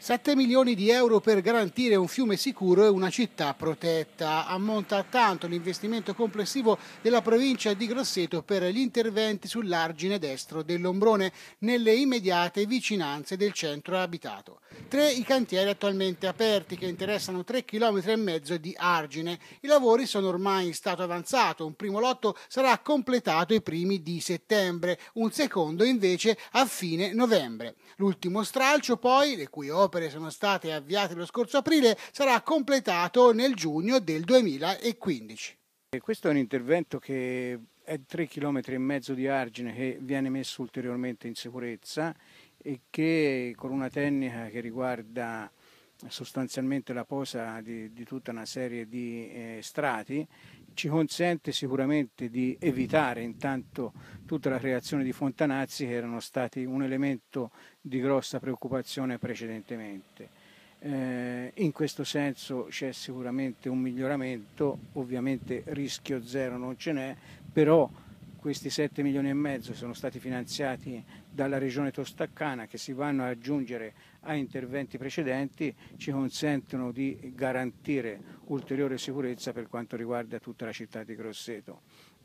7 milioni di euro per garantire un fiume sicuro e una città protetta. Ammonta tanto l'investimento complessivo della provincia di Grosseto per gli interventi sull'argine destro dell'Ombrone nelle immediate vicinanze del centro abitato. Tre i cantieri attualmente aperti che interessano 3,5 km di argine. I lavori sono ormai in stato avanzato, un primo lotto sarà completato i primi di settembre, un secondo invece a fine novembre. L'ultimo stralcio poi, le cui opere opere sono state avviate lo scorso aprile, sarà completato nel giugno del 2015. Questo è un intervento che è 3 km e mezzo di argine che viene messo ulteriormente in sicurezza e che con una tecnica che riguarda sostanzialmente la posa di, di tutta una serie di eh, strati, ci consente sicuramente di evitare intanto tutta la creazione di fontanazzi che erano stati un elemento di grossa preoccupazione precedentemente. Eh, in questo senso c'è sicuramente un miglioramento, ovviamente rischio zero non ce n'è, però questi 7 milioni e mezzo sono stati finanziati dalla regione Tostaccana che si vanno ad aggiungere a interventi precedenti, ci consentono di garantire ulteriore sicurezza per quanto riguarda tutta la città di Grosseto.